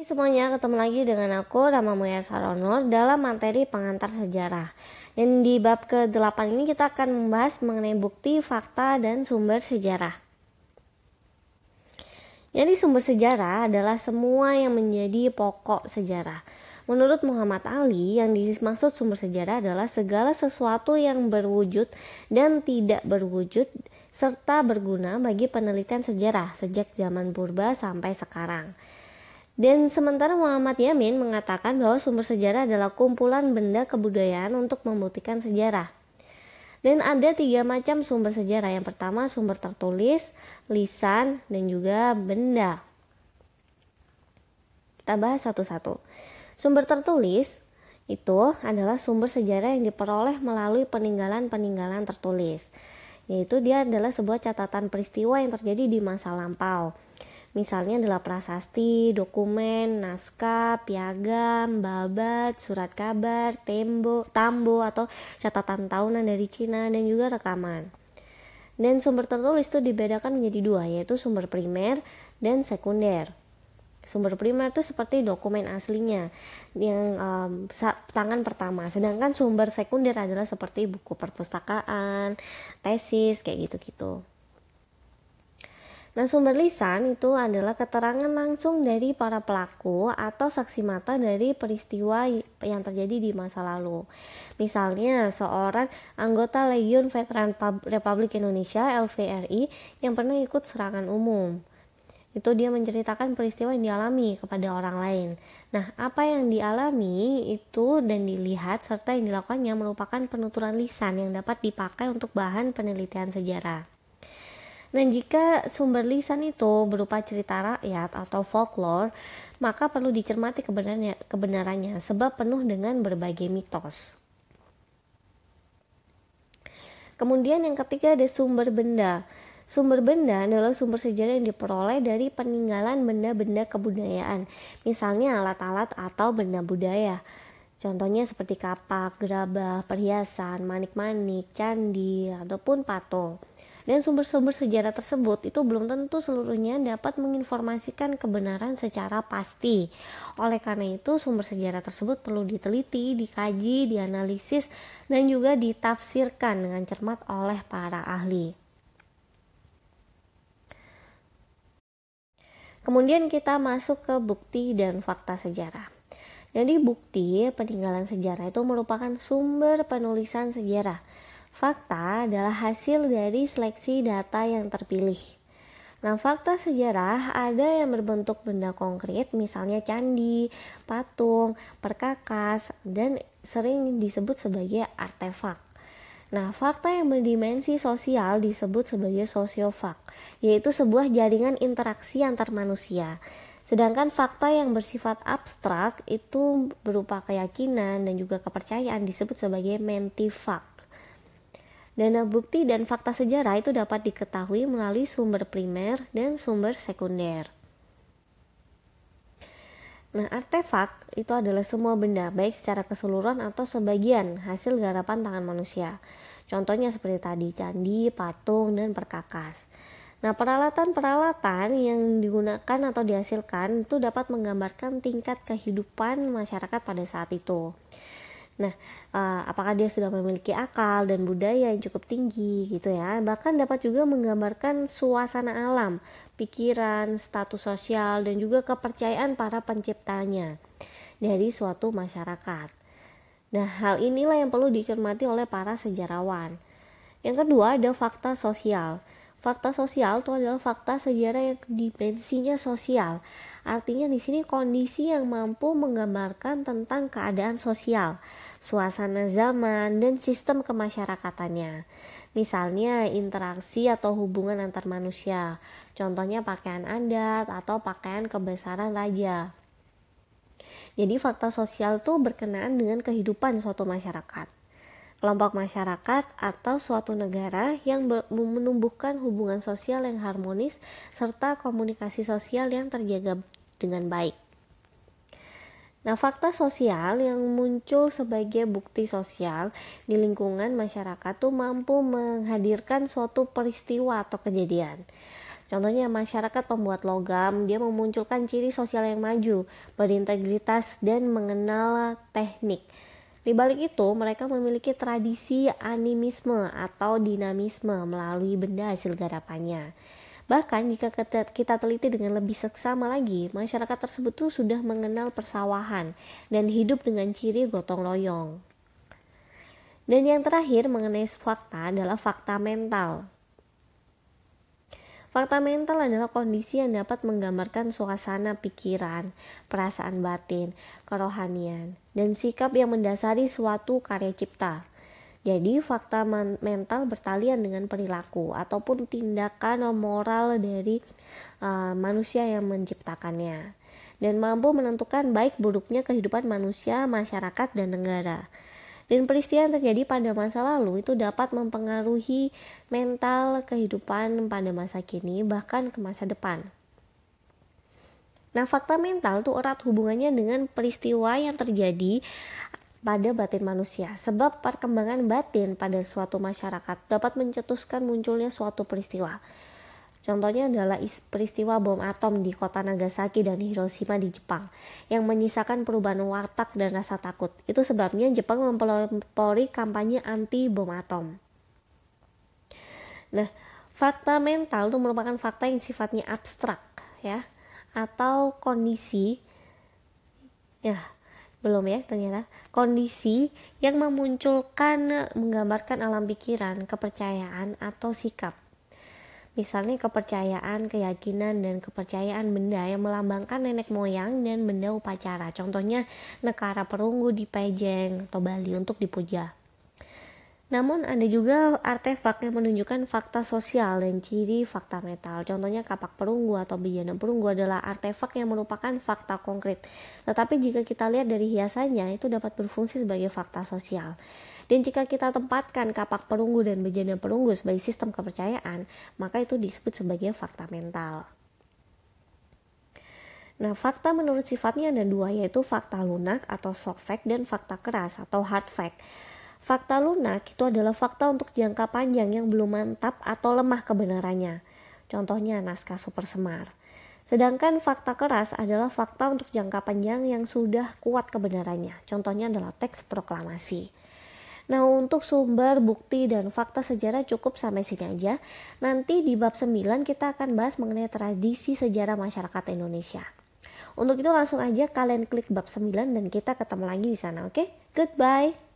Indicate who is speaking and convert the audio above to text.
Speaker 1: Hai semuanya, ketemu lagi dengan aku Rama Moya Sarono dalam materi pengantar sejarah. Dan di bab ke-8 ini kita akan membahas mengenai bukti, fakta, dan sumber sejarah. Jadi sumber sejarah adalah semua yang menjadi pokok sejarah. Menurut Muhammad Ali, yang dimaksud sumber sejarah adalah segala sesuatu yang berwujud dan tidak berwujud serta berguna bagi penelitian sejarah sejak zaman purba sampai sekarang. Dan sementara Muhammad Yamin mengatakan bahwa sumber sejarah adalah kumpulan benda kebudayaan untuk membuktikan sejarah. Dan ada tiga macam sumber sejarah. Yang pertama sumber tertulis, lisan, dan juga benda. Kita bahas satu-satu. Sumber tertulis itu adalah sumber sejarah yang diperoleh melalui peninggalan-peninggalan tertulis. Yaitu dia adalah sebuah catatan peristiwa yang terjadi di masa lampau. Misalnya adalah prasasti, dokumen, naskah, piagam, babat, surat kabar, tembo, tambo atau catatan tahunan dari Cina dan juga rekaman. Dan sumber tertulis itu dibedakan menjadi dua yaitu sumber primer dan sekunder. Sumber primer itu seperti dokumen aslinya yang um, tangan pertama, sedangkan sumber sekunder adalah seperti buku perpustakaan, tesis kayak gitu-gitu. Nah, sumber lisan itu adalah keterangan langsung dari para pelaku atau saksi mata dari peristiwa yang terjadi di masa lalu. Misalnya, seorang anggota Legion Veteran Republik Indonesia (LVRI) yang pernah ikut serangan umum. Itu dia menceritakan peristiwa yang dialami kepada orang lain. Nah, apa yang dialami itu dan dilihat serta yang dilakukannya merupakan penuturan lisan yang dapat dipakai untuk bahan penelitian sejarah. Nah, jika sumber lisan itu berupa cerita rakyat atau folklore, maka perlu dicermati kebenarannya, kebenarannya sebab penuh dengan berbagai mitos. Kemudian yang ketiga ada sumber benda. Sumber benda adalah sumber sejarah yang diperoleh dari peninggalan benda-benda kebudayaan, misalnya alat-alat atau benda budaya. Contohnya seperti kapak, gerabah, perhiasan, manik-manik, candi, ataupun patung. Dan sumber-sumber sejarah tersebut itu belum tentu seluruhnya dapat menginformasikan kebenaran secara pasti. Oleh karena itu, sumber sejarah tersebut perlu diteliti, dikaji, dianalisis, dan juga ditafsirkan dengan cermat oleh para ahli. Kemudian kita masuk ke bukti dan fakta sejarah. Jadi bukti peninggalan sejarah itu merupakan sumber penulisan sejarah Fakta adalah hasil dari seleksi data yang terpilih. Nah, fakta sejarah ada yang berbentuk benda konkret, misalnya candi, patung, perkakas, dan sering disebut sebagai artefak. Nah, fakta yang berdimensi sosial disebut sebagai sosiofak, yaitu sebuah jaringan interaksi antar manusia. Sedangkan fakta yang bersifat abstrak itu berupa keyakinan dan juga kepercayaan disebut sebagai mentifak. Dana bukti dan fakta sejarah itu dapat diketahui melalui sumber primer dan sumber sekunder. Nah, artefak itu adalah semua benda, baik secara keseluruhan atau sebagian hasil garapan tangan manusia. Contohnya seperti tadi, candi, patung, dan perkakas. Nah, peralatan-peralatan yang digunakan atau dihasilkan itu dapat menggambarkan tingkat kehidupan masyarakat pada saat itu. Nah, eh, apakah dia sudah memiliki akal dan budaya yang cukup tinggi gitu ya. Bahkan dapat juga menggambarkan suasana alam, pikiran, status sosial dan juga kepercayaan para penciptanya dari suatu masyarakat. Nah, hal inilah yang perlu dicermati oleh para sejarawan. Yang kedua ada fakta sosial. Fakta sosial itu adalah fakta sejarah yang dimensinya sosial. Artinya di sini kondisi yang mampu menggambarkan tentang keadaan sosial, suasana zaman, dan sistem kemasyarakatannya. Misalnya interaksi atau hubungan antar manusia. Contohnya pakaian adat atau pakaian kebesaran raja. Jadi fakta sosial itu berkenaan dengan kehidupan suatu masyarakat kelompok masyarakat atau suatu negara yang menumbuhkan hubungan sosial yang harmonis serta komunikasi sosial yang terjaga dengan baik. Nah, fakta sosial yang muncul sebagai bukti sosial di lingkungan masyarakat itu mampu menghadirkan suatu peristiwa atau kejadian. Contohnya masyarakat pembuat logam, dia memunculkan ciri sosial yang maju, berintegritas dan mengenal teknik. Di balik itu, mereka memiliki tradisi animisme atau dinamisme melalui benda hasil garapannya. Bahkan jika kita teliti dengan lebih seksama lagi, masyarakat tersebut tuh sudah mengenal persawahan dan hidup dengan ciri gotong royong. Dan yang terakhir mengenai fakta adalah fakta mental. Fakta mental adalah kondisi yang dapat menggambarkan suasana pikiran, perasaan batin, kerohanian, dan sikap yang mendasari suatu karya cipta. Jadi, fakta mental bertalian dengan perilaku ataupun tindakan moral dari uh, manusia yang menciptakannya dan mampu menentukan baik buruknya kehidupan manusia, masyarakat, dan negara. Dan peristiwa yang terjadi pada masa lalu itu dapat mempengaruhi mental kehidupan pada masa kini bahkan ke masa depan. Nah, fakta mental itu erat hubungannya dengan peristiwa yang terjadi pada batin manusia. Sebab perkembangan batin pada suatu masyarakat dapat mencetuskan munculnya suatu peristiwa. Contohnya adalah peristiwa bom atom di kota Nagasaki dan Hiroshima di Jepang yang menyisakan perubahan watak dan rasa takut. Itu sebabnya Jepang mempelopori kampanye anti bom atom. Nah, fakta mental itu merupakan fakta yang sifatnya abstrak ya atau kondisi ya belum ya ternyata kondisi yang memunculkan menggambarkan alam pikiran, kepercayaan atau sikap misalnya kepercayaan, keyakinan, dan kepercayaan benda yang melambangkan nenek moyang dan benda upacara. Contohnya negara perunggu di Pejeng atau Bali untuk dipuja. Namun ada juga artefak yang menunjukkan fakta sosial dan ciri fakta metal. Contohnya kapak perunggu atau bejana perunggu adalah artefak yang merupakan fakta konkret. Tetapi jika kita lihat dari hiasannya itu dapat berfungsi sebagai fakta sosial. Dan jika kita tempatkan kapak perunggu dan bejana perunggu sebagai sistem kepercayaan, maka itu disebut sebagai fakta mental. Nah, fakta menurut sifatnya ada dua, yaitu fakta lunak atau soft fact dan fakta keras atau hard fact. Fakta lunak itu adalah fakta untuk jangka panjang yang belum mantap atau lemah kebenarannya. Contohnya naskah super semar. Sedangkan fakta keras adalah fakta untuk jangka panjang yang sudah kuat kebenarannya. Contohnya adalah teks proklamasi. Nah, untuk sumber, bukti, dan fakta sejarah cukup sampai sini aja. Nanti di bab 9 kita akan bahas mengenai tradisi sejarah masyarakat Indonesia. Untuk itu langsung aja kalian klik bab 9 dan kita ketemu lagi di sana, oke? Okay? Goodbye.